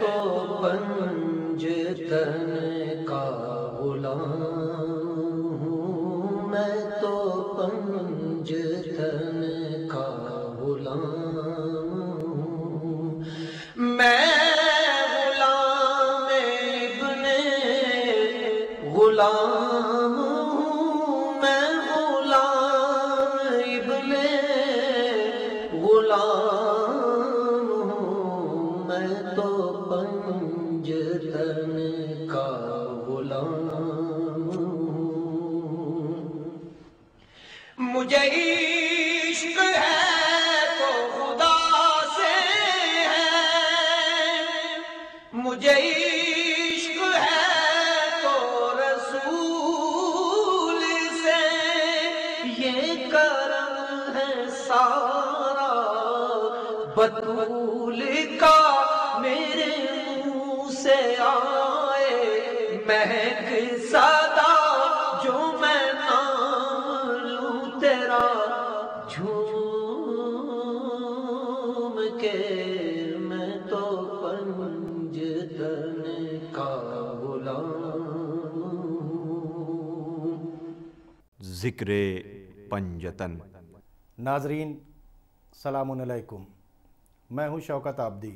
तो पंजतन का गुलाम बतूल का मेरे मुंह से आए महक सदा जो मैं नाम लू तेरा झूम के मैं तो पंज तन का बोला जिक्र पंजतन नाजरीन सलामकुम मैं हूं शौकत आबदी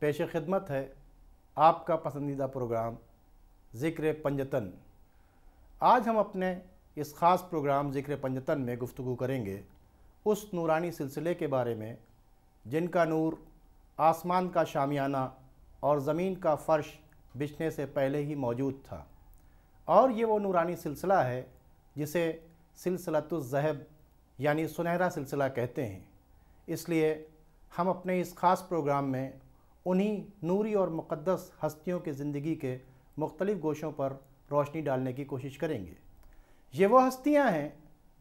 पेश खिदमत है आपका पसंदीदा प्रोग्राम ज़िक्र पंजतन आज हम अपने इस ख़ास प्रोग्राम ज़िक्र पंजतन में गुफ्तु करेंगे उस नूरानी सिलसिले के बारे में जिनका नूर आसमान का शामियाना और ज़मीन का फ़र्श बिछने से पहले ही मौजूद था और ये वो नूरानी सिलसिला है जिसे जहब यानी सुनहरा सिलसिला कहते हैं इसलिए हम अपने इस ख़ास प्रोग्राम में उन्हीं नूरी और मुक़दस हस्तियों के ज़िंदगी के मुख्तलिफ़ गोशों पर रोशनी डालने की कोशिश करेंगे ये वो हस्तियाँ हैं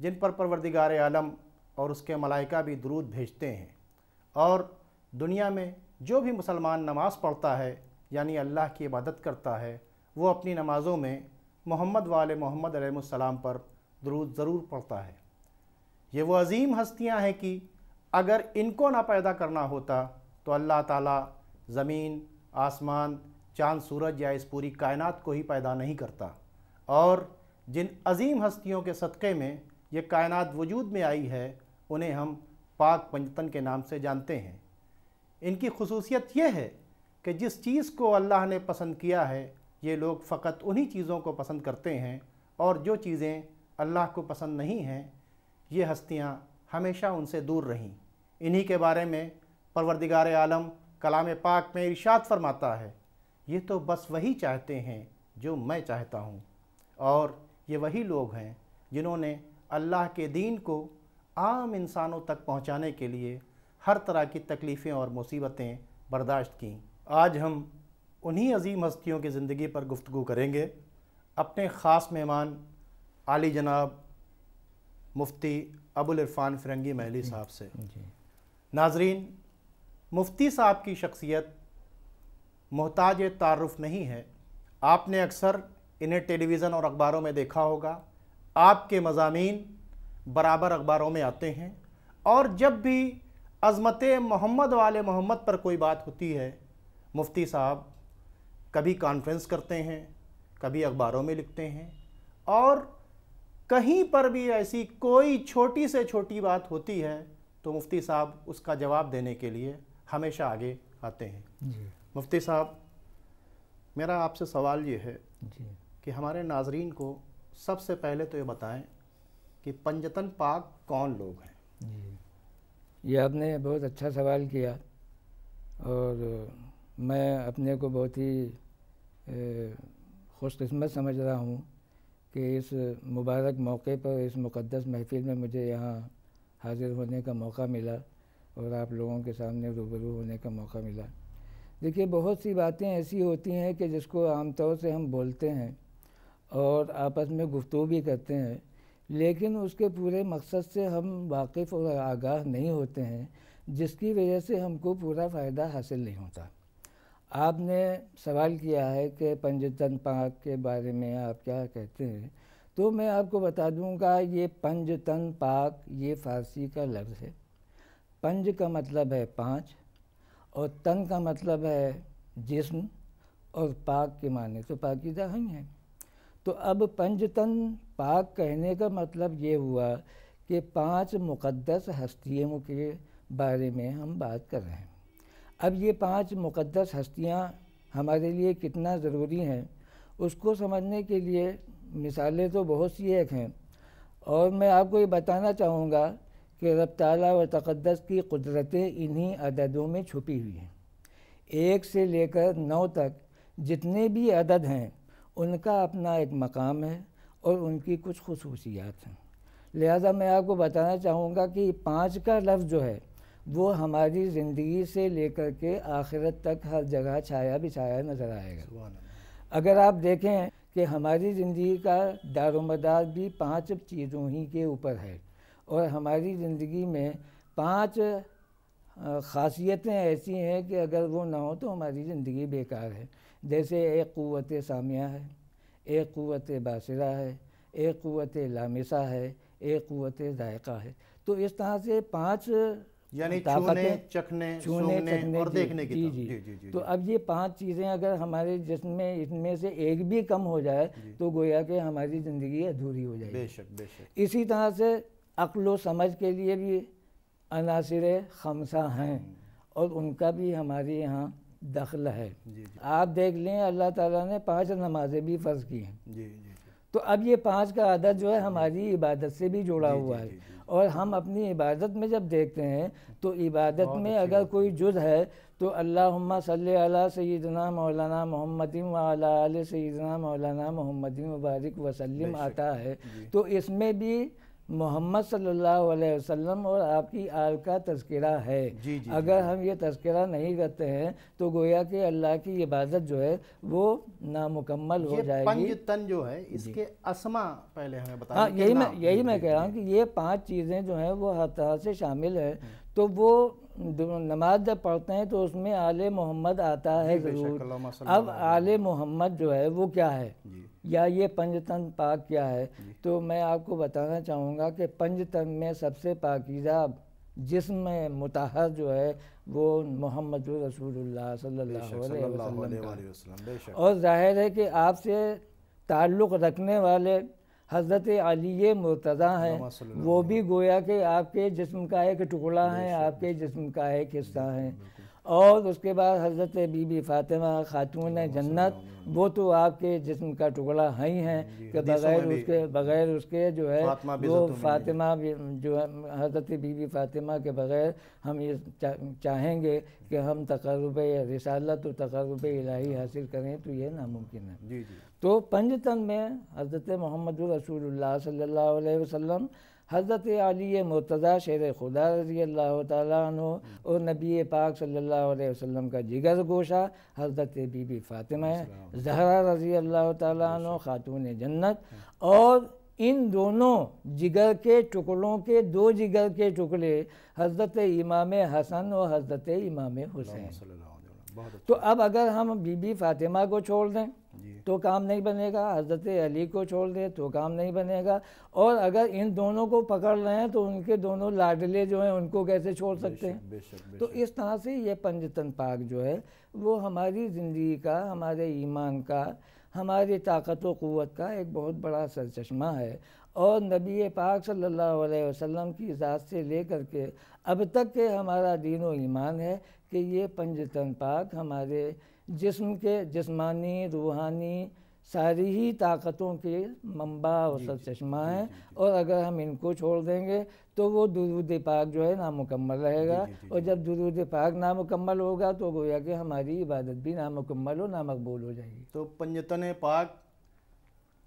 जिन पर परवरदिगार आलम और उसके मलाइका भी दरूद भेजते हैं और दुनिया में जो भी मुसलमान नमाज़ पढ़ता है यानी अल्लाह की इबादत करता है वो अपनी नमाज़ों में मोहम्मद वाले मोहम्मद पर दरूद ज़रूर पढ़ता है ये वो अजीम हस्तियाँ हैं कि अगर इनको ना पैदा करना होता तो अल्लाह ताला ज़मीन आसमान चांद सूरज या इस पूरी कायनात को ही पैदा नहीं करता और जिन अजीम हस्तियों के सदक़े में ये कायनात वजूद में आई है उन्हें हम पाक पंजतन के नाम से जानते हैं इनकी खसूसियत यह है कि जिस चीज़ को अल्लाह ने पसंद किया है ये लोग फ़कत उन्हीं चीज़ों को पसंद करते हैं और जो चीज़ें अल्लाह को पसंद नहीं हैं ये हस्तियाँ हमेशा उनसे दूर रहीं इन्हीं के बारे में परवरदिगार आलम कलाम पाक में इर्शाद फरमाता है ये तो बस वही चाहते हैं जो मैं चाहता हूँ और ये वही लोग हैं जिन्होंने अल्लाह के दीन को आम इंसानों तक पहुँचाने के लिए हर तरह की तकलीफ़ें और मुसीबतें बर्दाश्त की आज हम उन्हीं अजीम हस्तियों की ज़िंदगी पर गुफ्तु करेंगे अपने ख़ास मेहमान आली जनाब मुफ्ती अबुल इरफान फिरंगी महली साहब से नाजरीन मुफ्ती साहब की शख्सियत मोहताज तारफ़ नहीं है आपने अक्सर इन्हें टेलीविज़न और अखबारों में देखा होगा आपके मजामी बराबर अखबारों में आते हैं और जब भी अज़मत मोहम्मद वाले मोहम्मद पर कोई बात होती है मुफ्ती साहब कभी कॉन्फ्रेंस करते हैं कभी अखबारों में लिखते हैं और कहीं पर भी ऐसी कोई छोटी से छोटी बात होती है तो मुफ्ती साहब उसका जवाब देने के लिए हमेशा आगे आते हैं जी मुफ्ती साहब मेरा आपसे सवाल ये है जी कि हमारे नाजरीन को सबसे पहले तो ये बताएं कि पंजतन पाक कौन लोग हैं जी ये आपने बहुत अच्छा सवाल किया और मैं अपने को बहुत ही खुशकस्मत समझ रहा हूँ कि इस मुबारक मौके पर इस मुक़दस महफ़िल में मुझे यहाँ हाजिर होने का मौका मिला और आप लोगों के सामने रूबरू होने का मौका मिला देखिए बहुत सी बातें ऐसी होती हैं कि जिसको आमतौर से हम बोलते हैं और आपस में गुफ्तु भी करते हैं लेकिन उसके पूरे मकसद से हम वाकिफ़ और आगाह नहीं होते हैं जिसकी वजह से हमको पूरा फ़ायदा हासिल नहीं होता आपने सवाल किया है कि पंजतन पाक के बारे में आप क्या कहते हैं तो मैं आपको बता दूंगा ये पंजतन पाक ये फारसी का लफ्ज़ है पंज का मतलब है पाँच और तन का मतलब है जिस्म और पाक के माने तो पाकिदा हम हैं तो अब पंजतन पाक कहने का मतलब ये हुआ कि पांच मुक़दस हस्तियों के बारे में हम बात कर रहे हैं अब ये पांच मुक़दस हस्तियाँ हमारे लिए कितना ज़रूरी हैं उसको समझने के लिए मिसालें तो बहुत सी एक हैं और मैं आपको ये बताना चाहूँगा कि रब ताली व तक़दस की कुदरतें इन्हीं अददों में छुपी हुई हैं एक से लेकर नौ तक जितने भी अदद हैं उनका अपना एक मकाम है और उनकी कुछ खसूसियात हैं लिहाजा मैं आपको बताना चाहूँगा कि पाँच का लफ्ज़ जो है वो हमारी ज़िंदगी से लेकर के आखिरत तक हर जगह छाया बिछाया नज़र आएगा अगर आप देखें कि हमारी ज़िंदगी का दारोमदार भी पांच चीज़ों ही के ऊपर है और हमारी ज़िंदगी में पांच खासियतें ऐसी हैं कि अगर वो ना हो तो हमारी ज़िंदगी बेकार है जैसे एक क़वत सामिया है एक क़वत बासरा है एक क़वत लामिसा है एक क़वत जायका है तो इस तरह से पांच यानी छूने चखने और देखने की जी जी, जी, जी, जी तो अब ये पांच चीज़ें अगर हमारे जिसम में इसमें से एक भी कम हो जाए तो गोया के हमारी ज़िंदगी अधूरी हो जाएगी बेशक बेशक इसी तरह से अकलो समझ के लिए भी अनासर खमसा हैं हम्म। और उनका भी हमारे यहाँ दखल है जी, जी। आप देख लें अल्लाह ताला ने पांच नमाजें भी फ़र्ज़ की हैं जी, जी। तो अब ये पांच का आदत जो है हमारी इबादत से भी जुड़ा हुआ है और हम अपनी इबादत में जब देखते हैं तो इबादत में अगर कोई जुज है तो अल्लाह सल सदना मौलाना मोहम्मद वाल सैदना मौलाना मोहम्मद मुबारक वसलम आता है तो इसमें भी मोहम्मद सल्लल्लाहु अलैहि वसल्लम और आपकी आल का तस्करा है जी जी अगर जी, हम ये तस्करा नहीं करते हैं तो गोया कि अल्लाह की इबादत जो है वो नामुकम्मल हो जाएगी ये तन जो है इसके असमा पहले हमें बताया हाँ यही मैं यही मैं कह रहा हूँ कि ये पांच चीज़ें जो हैं वो हर तरह से शामिल है हम्म। तो वो नमाज जब पढ़ते हैं तो उसमें आल मोहम्मद आता है ज़रूर अब आल मोहम्मद जो है वो क्या है या ये पंजतन पाक क्या है तो मैं आपको बताना चाहूँगा कि पंजतन में सबसे पाकिज़ा जिसम मुताहर जो है वो मोहम्मद रसूलुल्लाह सल्लल्लाहु अलैहि वसल्लम और जाहिर है कि आपसे ताल्लुक़ रखने वाले हज़रत अली मुतदा हैं वो भी गोया कि आपके जिस्म का एक टुकड़ा है आपके जिस्म का एक हिस्सा है हम्म। और उसके बाद हज़रत बीबी फातिमा खातून जन्नत वो तो आपके जिस्म का टुकड़ा है ही हैं कि बग़ैर उसके बग़ैर उसके जो है वो फातिमा जो है हज़रत बीबी फातिमा के बग़ैर हम ये चाहेंगे कि हम तकरब रसालत और तकरब इलाही हासिल करें तो ये नामुमकिन है तो पंजतन में हज़रत मोहम्मद रसूल सल्ला वसम हज़रत अली मुतदा शेर खुदा रजी अल्लाह तु और नबी पाक सल्ला वसम का जिगर गोशा हज़रत बीबी फ़ातिमा जहरा रजी अल्लाह तु ख़ातून जन्नत हाँ। और इन दोनों जिगर के टुकड़ों के दो जिगर के टुकड़े हज़रत इमाम हसन और हज़रत इमाम हुसैन तो अच्छा। अब अगर हम बीबी फ़ातिमा को छोड़ दें तो काम नहीं बनेगा हज़रत अली को छोड़ दे तो काम नहीं बनेगा और अगर इन दोनों को पकड़ रहे हैं तो उनके दोनों लाडले जो हैं उनको कैसे छोड़ सकते हैं तो इस तरह से ये पंजतन पाक जो है वो हमारी ज़िंदगी का हमारे ईमान का हमारी ताकत व क़वत का एक बहुत बड़ा सरचश्मा है और नबी पाक सल्लल्लाहु अलैहि वसल्लम की ज़ात से लेकर के अब तक के हमारा दीन व ईमान है कि ये पंजतन पाक हमारे जिस्म के जिसमानी रूहानी सारी ही ताकतों के मंबा और सब चश्मा हैं और अगर हम इनको छोड़ देंगे तो वो दुरूद पाक जो है नामुकम्मल रहेगा और जब दुरूद पाक नामुकम्मल होगा तो गोया कि हमारी इबादत भी नामुकम्मल और नामकबूल हो जाएगी तो पंजतन पाक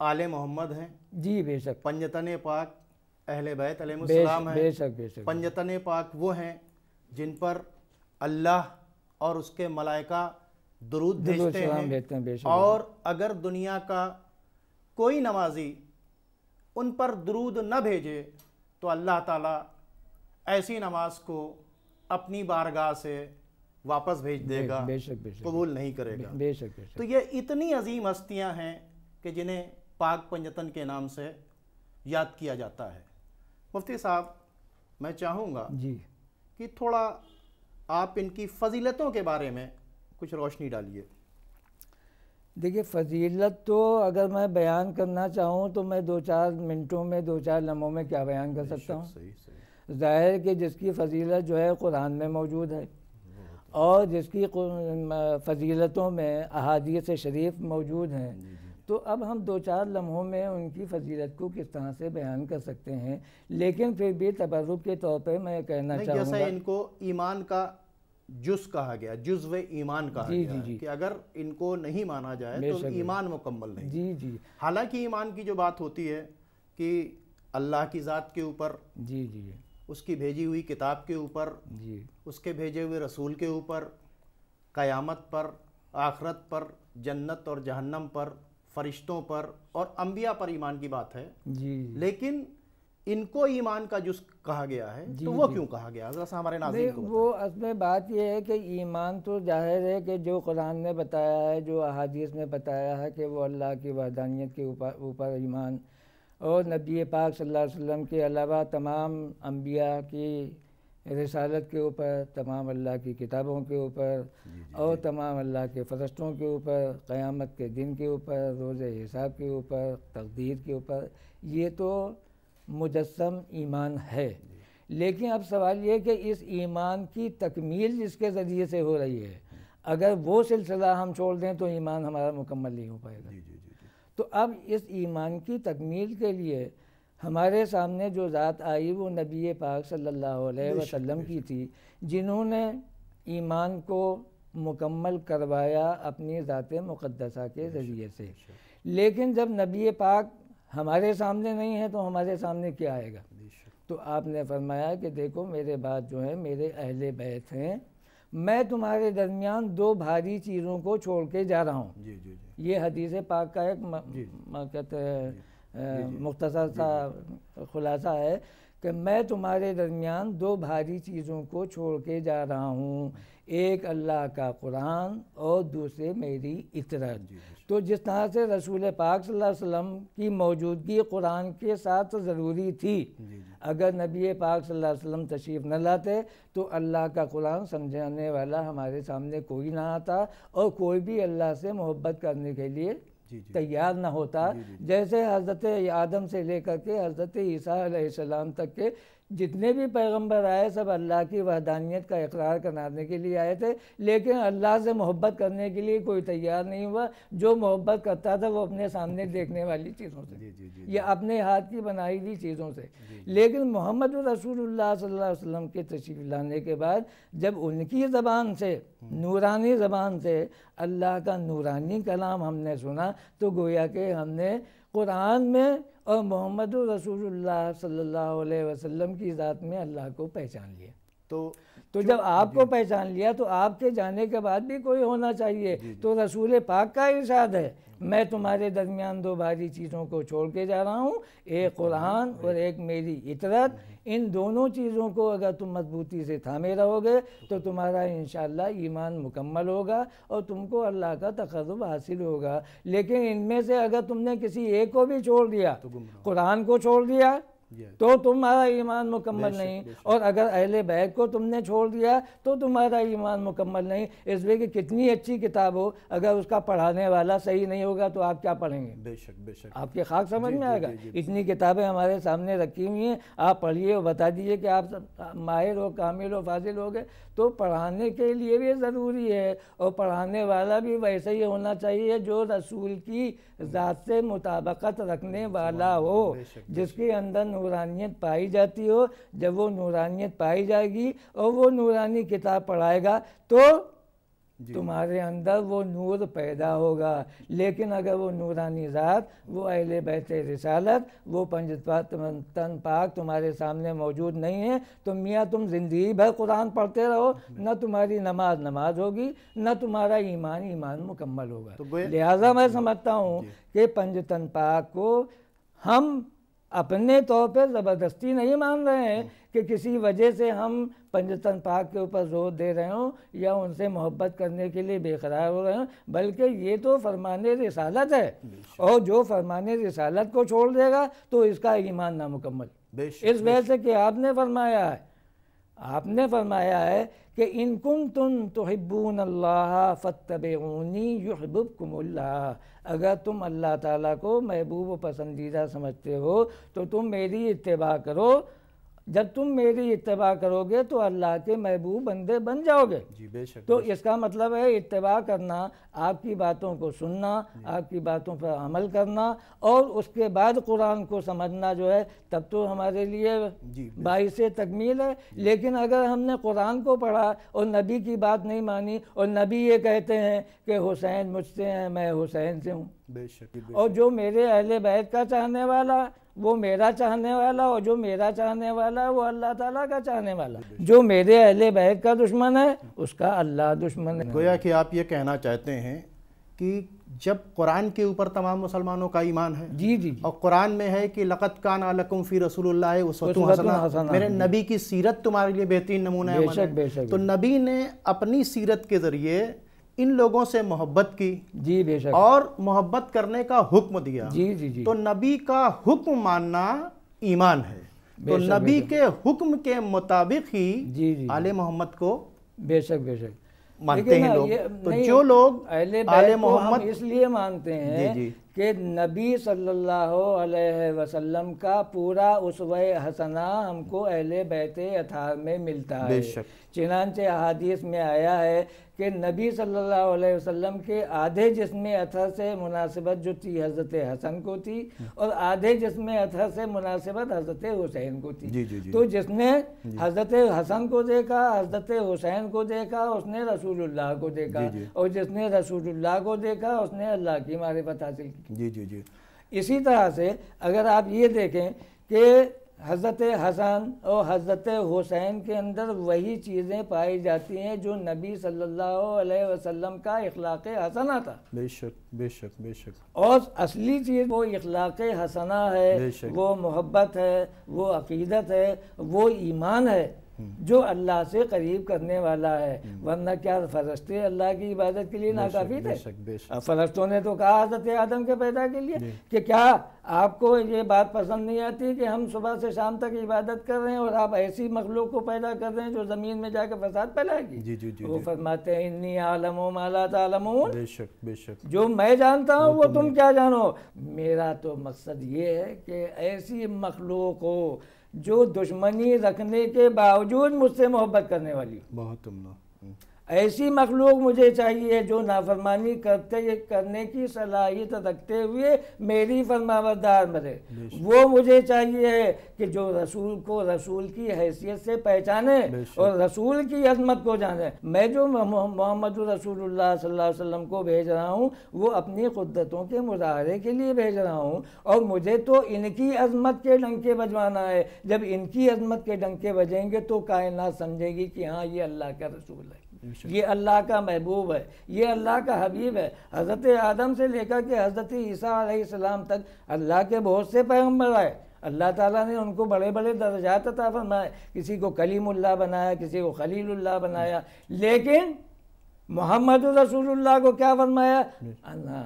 आल मोहम्मद हैं जी बेशक पंजतन पाक अहल बैत अलैहिस्सलाम बेशक बेशक पंजतन पाक वो हैं जिन पर अल्लाह और उसके मलाइका दरूद भेजते हैं, भेजते हैं और अगर दुनिया का कोई नमाजी उन पर दरूद न भेजे तो अल्लाह ताला ऐसी नमाज को अपनी बारगाह से वापस भेज देगा कबूल नहीं करेगा बेशक तो ये इतनी अजीम हस्तियाँ हैं कि जिन्हें पाक पंजतन के नाम से याद किया जाता है मुफ्ती साहब मैं चाहूँगा जी कि थोड़ा आप इनकी फजीलतों के बारे में कुछ रोशनी डालिए देखिए फजीलत तो अगर मैं बयान करना चाहूँ तो मैं दो चार मिनटों में दो चार लम्हों में क्या बयान कर सकता हूँ ज़ाहिर कि जिसकी फजीलत जो है कुरान में मौजूद है और अच्छा। जिसकी फजीलतों में अहादीस शरीफ मौजूद हैं तो अब हम दो चार लम्हों में उनकी फजीलत को किस तरह से बयान कर सकते हैं लेकिन फिर भी तबरुक के तौर पर मैं कहना चाहूँगा इनको ईमान का जुज कहा गया जुज व ईमान कहा जी, गया जी, जी. कि अगर इनको नहीं माना जाए तो ईमान मुकम्मल नहीं जी जी हालांकि ईमान की जो बात होती है कि अल्लाह की ज़ात के ऊपर जी जी उसकी भेजी हुई किताब के ऊपर जी उसके भेजे हुए रसूल के ऊपर क़यामत पर आखरत पर जन्नत और जहन्नम पर फरिश्तों पर और अम्बिया पर ईमान की बात है जी लेकिन इनको ईमान का जुस कहा गया है तो वो क्यों कहा गया जरा सा हमारे नाजिम को वो असल बात यह है कि ईमान तो जाहिर है कि जो कुरान ने बताया है जो अहादीस ने बताया है कि वो अल्लाह की वहदानियत के ऊपर ऊपर ईमान और नबी पाक सल्लल्लाहु अलैहि वसल्लम के अलावा तमाम अम्बिया की रसालत के ऊपर तमाम अल्लाह की किताबों के ऊपर और तमाम अल्लाह के फरस्तों के ऊपर क़यामत के दिन के ऊपर रोज़ हिसाब के ऊपर तकदीर के ऊपर ये तो मुजस्म ईमान है लेकिन अब सवाल ये कि इस ईमान की तकमील जिसके ज़रिए से हो रही है अगर वो सिलसिला हम छोड़ दें तो ईमान हमारा मुकम्मल नहीं हो पाएगा जी, जी, जी, तो अब इस ईमान की तकमील के लिए हमारे सामने जो ज़ात आई वो नबी पाक सल्लल्लाहु अलैहि वसल्लम की थी जिन्होंने ईमान को मुकम्मल करवाया अपनी ज़ात मुक़दसा के ज़रिए से लेकिन जब नबी पाक हमारे सामने नहीं है तो हमारे सामने क्या आएगा तो आपने फरमाया कि देखो मेरे बात जो है मेरे अहले बैत हैं मैं तुम्हारे दरमियान दो भारी चीज़ों को छोड़ के जा रहा हूँ जी जी जी ये हदीस पाक का एक कहते हैं सा खुलासा है कि मैं तुम्हारे दरमियान दो भारी चीज़ों को छोड़ के जा रहा हूँ एक अल्लाह का कुरान और दूसरे मेरी इतरत तो जिस तरह से रसूल पाक वसल्लम की मौजूदगी कुरान के साथ ज़रूरी थी अगर नबी पाक वसल्लम तशरीफ़ न लाते तो अल्लाह का कुरान समझाने वाला हमारे सामने कोई ना आता और कोई भी अल्लाह से मोहब्बत करने के लिए तैयार ना होता जैसे हज़रत आदम से लेकर के हज़रत ईसा तक के जितने भी पैगंबर आए सब अल्लाह की वहदानियत का इकरार कराने के लिए आए थे लेकिन अल्लाह से मोहब्बत करने के लिए कोई तैयार नहीं हुआ जो मोहब्बत करता था वो अपने सामने देखने वाली चीज़ों से या अपने हाथ की बनाई हुई चीज़ों से लेकिन मोहम्मद रसूल सल्लल्लाहु के तशीफ लाने के बाद जब उनकी ज़बान से हम्म। नूरानी ज़बान से अल्लाह का नूरानी कलाम हमने सुना तो गोया के हमने कुरान में और मोहम्मद रसूल सल्ला अलैहि की ज़ात में अल्लाह को पहचान लिया तो तो जब आपको पहचान लिया तो आपके जाने के बाद भी कोई होना चाहिए तो रसूल पाक का इर्शाद है मैं तुम्हारे दरमियान दो भारी चीज़ों को छोड़ के जा रहा हूँ एक कुरान और एक मेरी इतरत इन दोनों चीज़ों को अगर तुम मजबूती से थामे रहोगे तो तुम्हारा इन ईमान मुकम्मल होगा और तुमको अल्लाह का तकरब हासिल होगा लेकिन इनमें से अगर तुमने किसी एक को भी छोड़ दिया तो कुरान को छोड़ दिया तो तुम्हारा ईमान मुकम्मल नहीं और अगर अहले बैग को तुमने छोड़ दिया तो तुम्हारा ईमान मुकम्मल नहीं इसलिए कि कितनी अच्छी किताब हो अगर उसका पढ़ाने वाला सही नहीं होगा तो आप क्या पढ़ेंगे बेशक बेशक आपके खाक समझ में आएगा इतनी किताबें हमारे सामने रखी हुई हैं आप पढ़िए और बता दीजिए कि आप माहिर हो कामिल हो फाजिल हो गए तो पढ़ाने के लिए भी ज़रूरी है और पढ़ाने वाला भी वैसे ही होना चाहिए जो रसूल की ज़ात से मुताबकत रखने वाला हो जिसके अंदर नूरानियत पाई जाती हो जब वो नूरानियत पाई जाएगी और वो नूरानी किताब पढ़ाएगा तो तुम्हारे अंदर वो नूर पैदा होगा लेकिन अगर वो नूरानी रात वो अहले बैत रिसालत वो पंजतवा पाक तुम्हारे सामने मौजूद नहीं है तो मियाँ तुम ज़िंदगी भर कुरान पढ़ते रहो न तुम्हारी नमाज नमाज होगी न तुम्हारा ईमान ईमान मुकम्मल होगा तो लिहाजा मैं समझता हूँ कि पंजतन पाक को हम अपने तौर पे ज़बरदस्ती नहीं मान रहे हैं हम्म। कि किसी वजह से हम पंजतन पाक के ऊपर जोर दे रहे हों या उनसे मोहब्बत करने के लिए बेकरार हो रहे हों बल्कि ये तो फरमान रसालत है और जो फरमान रसालत को छोड़ देगा तो इसका ईमान नामुकम्मल इस वजह से कि आपने फरमाया है आपने फरमाया है कि इन कुन तुम हिब्बून अल्लाह फ़तबनी युहबुब कुमल्ला अगर तुम अल्लाह ताला को महबूब पसंदीदा समझते हो तो तुम मेरी इतबा करो जब तुम मेरी इतबा करोगे तो अल्लाह के महबूब बंदे बन जाओगे जी बेशक तो बेशक। इसका मतलब है इतबा करना आपकी बातों को सुनना आपकी बातों पर अमल करना और उसके बाद कुरान को समझना जो है तब तो हमारे लिए बाईस तकमील है लेकिन अगर हमने कुरान को पढ़ा और नबी की बात नहीं मानी और नबी ये कहते हैं कि हुसैन मुझसे हैं मैं हुसैन से हूँ बेशक और जो मेरे अहल बैत का चाहने वाला वो मेरा चाहने वाला और जो मेरा चाहने वाला है वो अल्लाह ताला का चाहने वाला जो मेरे अहल बैत का दुश्मन है उसका अल्लाह दुश्मन है गोया कि आप ये कहना चाहते हैं कि जब कुरान के ऊपर तमाम मुसलमानों का ईमान है जी जी, और कुरान में है कि लक़त का नालकुम फ़ी रसूल मेरे नबी की सीरत तुम्हारे लिए बेहतरीन नमूना है तो नबी ने अपनी सीरत के ज़रिए इन लोगों से मोहब्बत की जी बेशक और मोहब्बत करने का हुक्म दिया जी जी जी तो नबी का हुक्म मानना ईमान है तो नबी के हुक्म के मुताबिक ही जी जी आले मोहम्मद को बेशक बेशक मानते हैं हाँ, लोग तो जो लोग आले मोहम्मद इसलिए मानते हैं कि नबी सल्लल्लाहु अलैहि वसल्लम का पूरा उसव हसना हमको अहले बैत अथाह में मिलता है चिनानच अदीस में आया है कि नबी सल्लल्लाहु अलैहि वसल्लम के आधे जिसम अथर से मुनासिबत जो थी हज़रत हसन को थी और आधे जिसम अथर से मुनासिबत हज़रत हुसैन को थी जी जी जी। तो जिसने हज़रत हसन को देखा हज़रत हुसैन को देखा उसने रसूलुल्लाह को देखा और जिसने रसूलुल्लाह को देखा उसने अल्लाह की मारे हासिल की जी जी जी इसी तरह से अगर आप ये देखें कि हज़रत हसन और हज़रत हुसैन के अंदर वही चीज़ें पाई जाती हैं जो नबी सल्लल्लाहु अलैहि वसल्लम का इखलाक़ हसना था बेशक बेशक बेशक और असली चीज़ वो इखलाक़ हसना है वो मोहब्बत है वो अकीदत है वो ईमान है जो अल्लाह से करीब करने वाला है हम्म। वरना क्या फरस्ते अल्लाह की इबादत के लिए नाकाफी थे फरस्तों ने तो कहा हजरत आदम के पैदा के लिए कि क्या आपको ये बात पसंद नहीं आती कि हम सुबह से शाम तक इबादत कर रहे हैं और आप ऐसी मखलूक को पैदा कर रहे हैं जो ज़मीन में जाकर फसाद फैलाएगी जी जी जी वो फरमाते हैं आलम बेशक बेशक जो मैं जानता हूँ वो तो तुम क्या जानो मेरा तो मकसद ये है कि ऐसी मखलूक को जो दुश्मनी रखने के बावजूद मुझसे मोहब्बत करने वाली बहुत उम्दा ऐसी मखलूक मुझे चाहिए जो नाफरमानी करते करने की सलाहियत रखते हुए मेरी फरमावरदार मरे वो मुझे चाहिए है कि जो रसूल को रसूल की हैसियत से पहचाने और रसूल की अजमत को जाने मैं जो मोहम्मद रसूल वसम को भेज रहा हूँ वो अपनी कुदरतों के मुजाहरे के लिए भेज रहा हूँ और मुझे तो इनकी अजमत के डंके बजवाना है जब इनकी अजमत के डंके बजेंगे तो कायनात समझेगी कि हाँ ये अल्लाह का रसूल है ये अल्लाह का महबूब है ये अल्लाह का हबीब है हज़रत आदम से लेकर के हज़रत ईसा तक अल्लाह के बहुत से पैगम्बर आए अल्लाह ताला ने उनको बड़े बड़े दर्जात अता फरमाए किसी को कलीमुल्लाह बनाया किसी को खलीलुल्ला बनाया लेकिन मोहम्मद रसूलुल्लाह को क्या फरमाया अल्लाह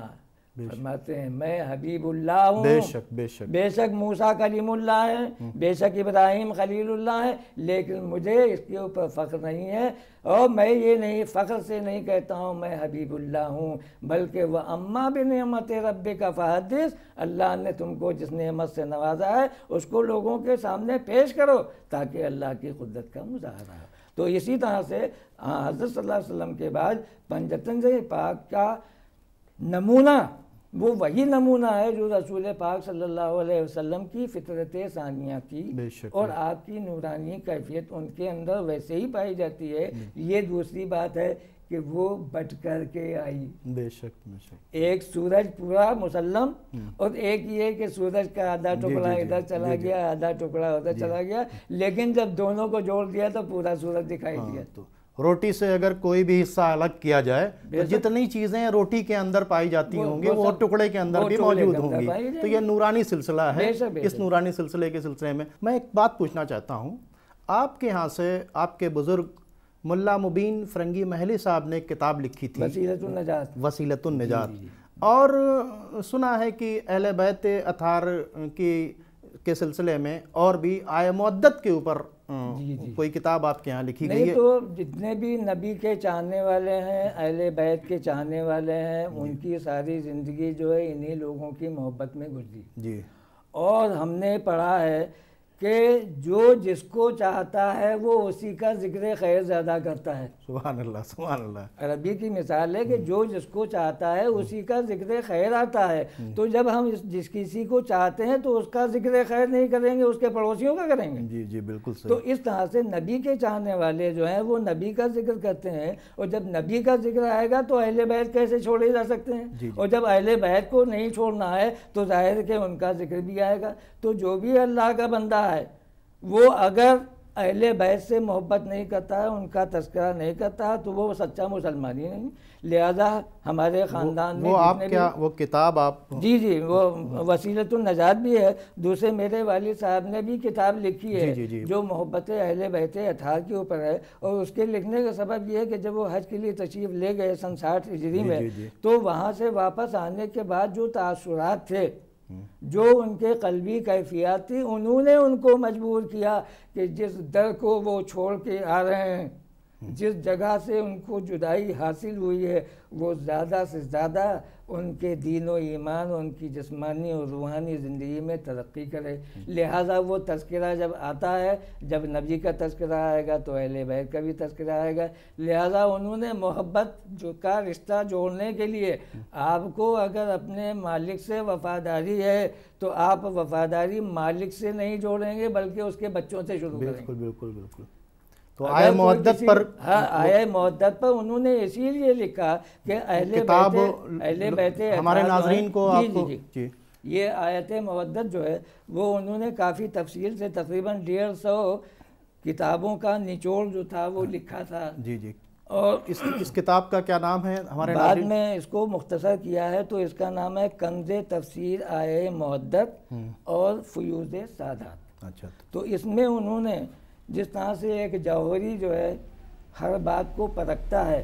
फरमाते हैं मैं हबीबुल्लाह हूँ बेशक बेशक बेशक मूसा कलीमुल्लाह है हम्म। बेशक इब्राहिम खलीलुल्लाह है लेकिन मुझे इसके ऊपर फ़ख्र नहीं है और मैं ये नहीं फ़ख्र से नहीं कहता हूँ मैं हबीबुल्लाह हूँ बल्कि वह अम्मा भी नमत रब का फ़हदिस अल्लाह ने तुमको जिस नेमत से नवाजा है उसको लोगों के सामने पेश करो ताकि अल्लाह की कुदरत का मुजाहरा हो तो इसी तरह से हाँ, हज़रत सल्लल्लाहु अलैहि वसल्लम के बाद पंजतन पाक का नमूना वो वही नमूना है जो रसूल पाक सल्लल्लाहु अलैहि वसल्लम की फितरत सानिया की और आपकी नूरानी कैफियत उनके अंदर वैसे ही पाई जाती है हम्म। ये दूसरी बात है कि वो बट कर के आई बेशक बेशक एक सूरज पूरा मुसलम हम्म। और एक ये कि सूरज का आधा टुकड़ा इधर चला गया आधा टुकड़ा उधर चला गया लेकिन जब दोनों को जोड़ दिया तो पूरा सूरज दिखाई हाँ, दिया तो रोटी से अगर कोई भी हिस्सा अलग किया जाए तो जितनी चीजें रोटी के अंदर पाई जाती होंगी वो, टुकड़े के अंदर भी मौजूद होंगी तो ये नूरानी सिलसिला है बेशक, बेशक। इस नूरानी सिलसिले के सिलसिले में मैं एक बात पूछना चाहता हूँ आपके यहाँ से आपके बुजुर्ग मुल्ला मुबीन फरंगी महली साहब ने किताब लिखी थी वसीलतुल निजात और सुना है कि अहल बैत अथार की के सिलसिले में और भी आय के ऊपर कोई किताब आपके यहाँ लिखी गई है तो जितने भी नबी के चाहने वाले हैं अहले बैत के चाहने वाले हैं उनकी सारी ज़िंदगी जो है इन्हीं लोगों की मोहब्बत में गुजरी जी और हमने पढ़ा है कि जो जिसको चाहता है वो उसी का जिक्र खैर ज़्यादा करता है सुबह अल्लाह सुबह अल्लाह अरबी की मिसाल है कि हम्म। जो जिसको चाहता है हम्म। उसी का जिक्र खैर आता है हम्म। तो जब हम इस जिस किसी को चाहते हैं तो उसका जिक्र खैर नहीं करेंगे उसके पड़ोसियों का करेंगे जी जी बिल्कुल सही। तो इस तरह से नबी के चाहने वाले जो हैं वो नबी का जिक्र करते हैं और जब नबी का जिक्र आएगा तो अहले बैत कैसे छोड़े जा सकते हैं और जब अहल बैत को नहीं छोड़ना है तो जाहिर के उनका जिक्र भी आएगा तो जो भी अल्लाह का बंदा करता है वो अगर अहले बैत से मोहब्बत नहीं करता है उनका तस्करा नहीं करता है तो वो सच्चा मुसलमान ही नहीं लिहाजा हमारे ख़ानदान में वो आप क्या वो किताब आप जी जी वो वसीलत नजात भी है दूसरे मेरे वाली साहब ने भी किताब लिखी है जी, जी, जी। जो मोहब्बत अहल बैत अथा के ऊपर है और उसके लिखने का सबब यह है कि जब वो हज के लिए तशरीफ़ ले गए सन साठ हिजरी में तो वहाँ से वापस आने के बाद जो तासुरात थे जो उनके कलबी कैफियात थी उन्होंने उनको मजबूर किया कि जिस दर को वो छोड़ के आ रहे हैं जिस जगह से उनको जुदाई हासिल हुई है वो ज़्यादा से ज़्यादा उनके दीन व ईमान उनकी जिस्मानी और रूहानी ज़िंदगी में तरक्की करे लिहाजा वो तस्करा जब आता है जब नबी का तस्करा आएगा तो अहले बैत का भी तस्करा आएगा लिहाजा उन्होंने मोहब्बत जो का रिश्ता जोड़ने के लिए आपको अगर अपने मालिक से वफादारी है तो आप वफादारी मालिक से नहीं जोड़ेंगे बल्कि उसके बच्चों से शुरू करेंगे बिल्कुल बिल्कुल बिल्कुल तो आया मोहद्दत पर हाँ आया मोहद्दत पर उन्होंने इसीलिए लिखा कि अहले अहले बैठे हमारे नाजरीन को आपको जी ये आयत मवदत जो है वो उन्होंने काफ़ी तफसील से तकरीबन डेढ़ सौ किताबों का निचोड़ जो था वो हाँ। लिखा था जी जी और इस इस किताब का क्या नाम है हमारे बाद में इसको मुख्तसर किया है तो इसका नाम है कंज तफसीर आय मदत हम्म। और फ्यूज सादात अच्छा तो इसमें उन्होंने जिस तरह से एक जौहरी जो है हर बात को परखता है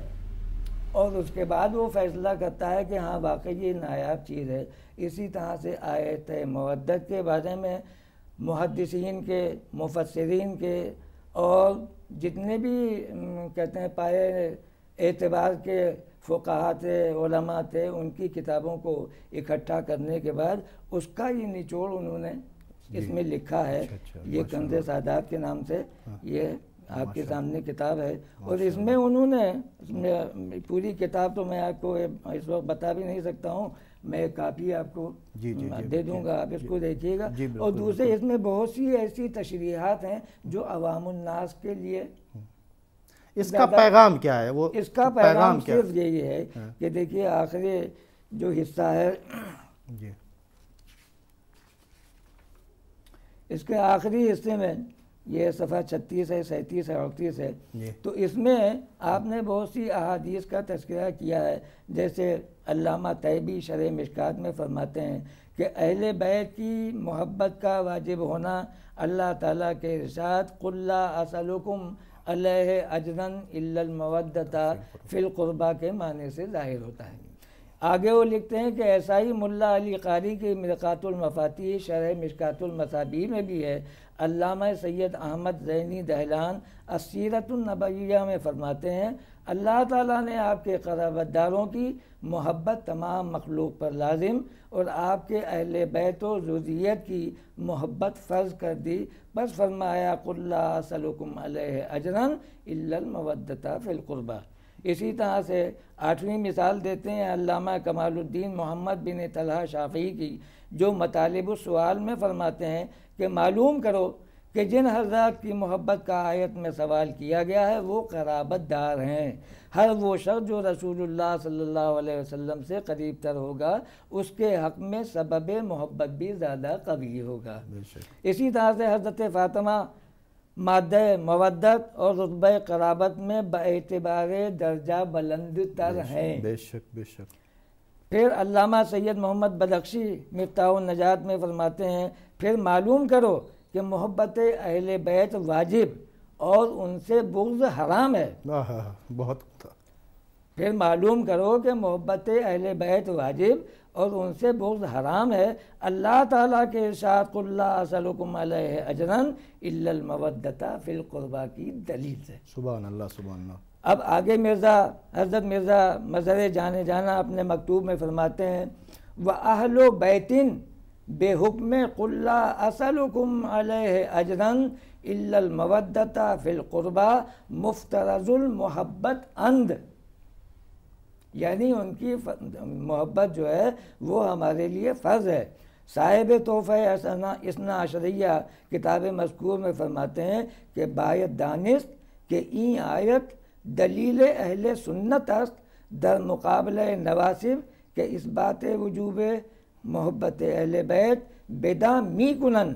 और उसके बाद वो फैसला करता है कि हाँ वाकई ये नायाब चीज़ है इसी तरह से आयत मवदत के बारे में मुहदसिन के मुफसरिन के और जितने भी कहते हैं पाए एतबार के फ़ुकाहा थे उनकी किताबों को इकट्ठा करने के बाद उसका ये निचोड़ उन्होंने इसमें लिखा है अच्छा, अच्छा, ये कंज सादात के नाम से हाँ। ये आपके सामने किताब है और इसमें उन्होंने पूरी किताब तो मैं आपको इस वक्त बता भी नहीं सकता हूँ मैं काफ़ी आपको जी, जी, जी, दे दूंगा आप इसको देखिएगा और दूसरे इसमें बहुत सी ऐसी तशरीहत हैं जो अवामनास के लिए हम्म। इसका पैगाम क्या है वो इसका पैगाम, पैगाम सिर्फ यही है हाँ। कि देखिए आखिरी जो हिस्सा है इसके आखिरी हिस्से में ये सफ़ा छत्तीस है सैंतीस है अड़तीस है तो इसमें आपने बहुत सी अहादीस का तस्करा किया है जैसे अलामा तैबी शर मशक़ात में फरमाते हैं कि अहल बैत की मोहब्बत का वाजिब होना अल्लाह ताला के रिशात कुल्ला असलकुम अलह अजरन अलमदता फ़िलकुरबा के माने से ज़ाहिर होता है आगे वो लिखते हैं कि ऐसा ही मुल्ला अली कारी की मिलकातुलमफ़ाती शरह मिशकातुलमसाबी में भी है अल्लामा सैयद अहमद जैनी दहलान असीरतुलनबैया में फरमाते हैं अल्लाह ताला ने आपके कराबतदारों की मोहब्बत तमाम मखलूक पर लाजिम और आपके अहल बैत की मोहब्बत फ़र्ज कर दी बस फरमाया कुल्ला सलकुम अजरन इल्लमवदता फ़िलकुरबा इसी तरह से आठवीं मिसाल देते हैं अल्लामा कमालुद्दीन मोहम्मद बिन तलहा शाफी की जो मतलब सवाल में फरमाते हैं कि मालूम करो कि जिन हजरात की मोहब्बत का आयत में सवाल किया गया है वो खराबतदार दार हैं हर वो शख्स जो रसूलुल्लाह सल्लल्लाहु अलैहि वसल्लम से करीब तर होगा उसके हक़ में सबब मोहब्बत भी ज़्यादा कवी होगा इसी तरह से हज़रत फातमा मादा मवदत और रुतब कराबत में बतबार दर्जा बुलंद तर है बेशक बेशक फिर अलामा सैद मोहम्मद बदख्शी मिताओ नजात में फरमाते हैं फिर मालूम करो कि मोहब्बत अहल बैत वाजिब और उनसे बुग्ज हराम है हाँ, हाँ, हाँ, बहुत फिर मालूम करो कि मोहब्बत अहल बैत वाजिब और उनसे बहुत हराम है अल्लाह ताला के इशातकुल्लासलकुम अजरन मवदता फ़िलकुरबा की दलील से सुबह अल्लाह सुबह अब आगे मिर्ज़ा हजरत मिर्ज़ा मज़र जाने जाना अपने मकतूब में फरमाते हैं व अहलो बैतिन बेहुक्म कुल्ला असलकुम अजरन इल्लमवदता फ़िलकुरबा मुफ्तरजुल मोहब्बत अंद यानी उनकी मोहब्बत जो है वो हमारे लिए फ़र्ज़ है साहिब तोहफ़ इसना अशरिया किताब मस्कूर में फरमाते हैं कि बायत दानिस्त के ई आयत दलील अहल सुन्नत अस्त दर मुकाबल नवासिब के इस बात वजूब मोहब्बत अहल बैत बेदा मी कुनन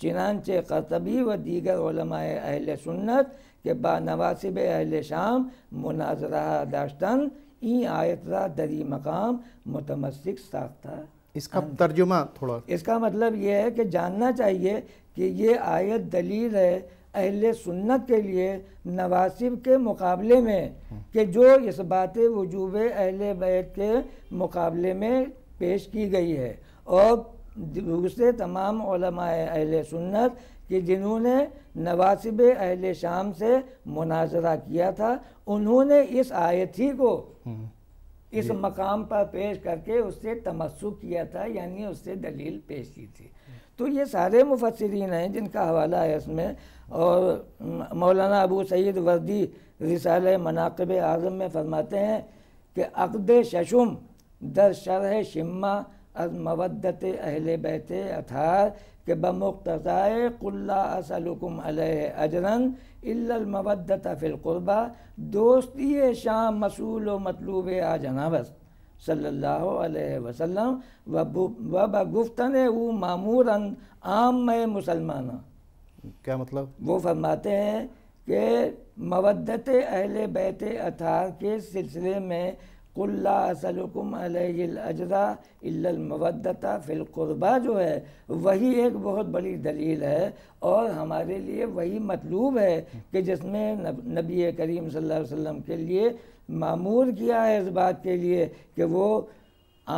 चिनानचे करतबी व दीगर अहल सुन्नत के बा नवासिब अहल शाम मुनाजरा दाश्तन ई आयतरा दरी मकाम मुतमसिक साख्ता इसका हाँ तर्जुमा थोड़ा इसका मतलब यह है कि जानना चाहिए कि ये आयत दलील है अहल सुन्नत के लिए नवासिब के मुकाबले में हाँ। कि जो इस बात वजूब अहल बैत के मुकाबले में पेश की गई है और दूसरे तमाम अहल सुन्नत कि जिन्होंने नवासिब अहल शाम से मुनाजरा किया था उन्होंने इस आयथी को हम्म। इस मकाम पर पेश करके उससे तमस्सु किया था यानी उससे दलील पेश की थी तो ये सारे मुफसरीन हैं जिनका हवाला है इसमें और मौलाना अबू सैद वर्दी रिसाल मनाकब आज़म में फरमाते हैं कि अकद शशुम दर शरह शिमा अज मवदत अहल बैत अथार के बमुख्ताए कुल्ला असलकुम अलह अजरन इल्लमवदत फ़िलकुरबा दोस्ती शाम मसूल व मतलूब आ जनाबस सल्ला वसलम वब गुफ्तन वो मामूर आम में मुसलमान क्या मतलब वो फरमाते हैं कि मवदत अहल बैत अतार के सिलसिले में कुल्लासलकुम अलजरा मवदता फ़िलकुरबा जो है वही एक बहुत बड़ी दलील है और हमारे लिए वही मतलूब है कि जिसमें नब, नबी करीम सल्लल्लाहु अलैहि वसल्लम के लिए मामूर किया है इस बात के लिए कि वो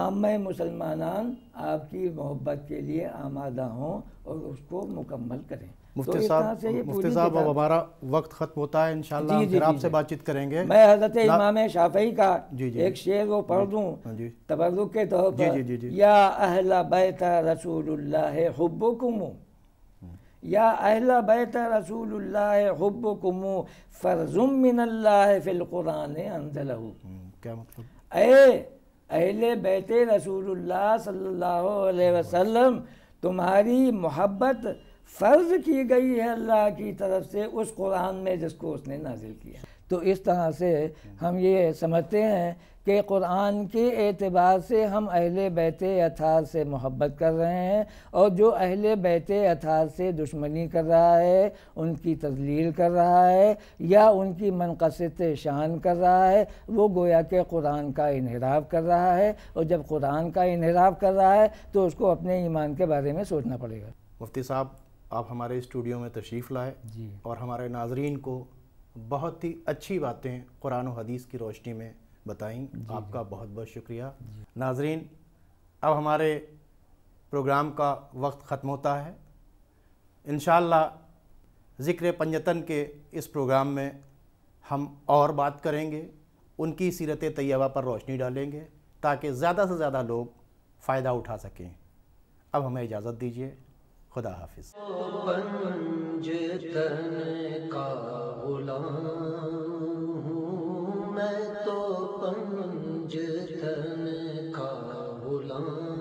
आम मुसलमान आपकी मोहब्बत के लिए आमादा हों और उसको मुकम्मल करें मुफ्ती तो साहब मुफ्ती साहब अब हमारा वक्त ख़त्म होता है इंशाल्लाह फिर आपसे बातचीत करेंगे मैं हजरत इमाम शाफई का जी जी एक शेर वो पढ़ दूँ हाँ तबरुक के तौर पर या अहला बैत रसूलुल्लाह हुब्बुकुम या अहला बैत रसूलुल्लाह हुब्बुकुम फरजुम मिनल्लाह फिल कुरान अंजलहु हम्म, क्या मतलब ए अहले बैत रसूलुल्लाह सल्लल्लाहु अलैहि वसल्लम तुम्हारी मोहब्बत फ़र्ज़ की गई है अल्लाह की तरफ से उस कुरान में जिसको उसने नाजिल किया तो इस तरह से हम ये समझते हैं कि कुरान के एतबार से हम अहले बैते अथार से मोहब्बत कर रहे हैं और जो अहले बैत अथार से दुश्मनी कर रहा है उनकी तजलील कर रहा है या उनकी मनकसत शान कर रहा है वो गोया के कुरान का इनहराफ कर रहा है और जब कुरान का इनहराफ कर रहा है तो उसको अपने ईमान के बारे में सोचना पड़ेगा मुफ्ती साहब आप हमारे स्टूडियो में तशरीफ़ लाए और हमारे नाजरीन को बहुत ही अच्छी बातें कुरान और हदीस की रोशनी में बताएं आपका बहुत बहुत शुक्रिया नाजरीन अब हमारे प्रोग्राम का वक्त ख़त्म होता है इन ज़िक्र पंजतन के इस प्रोग्राम में हम और बात करेंगे उनकी सीरत तैयबा पर रोशनी डालेंगे ताकि ज़्यादा से ज़्यादा लोग फ़ायदा उठा सकें अब हमें इजाज़त दीजिए खुदा हाफिज का मैं तो पंजतन का गुलाम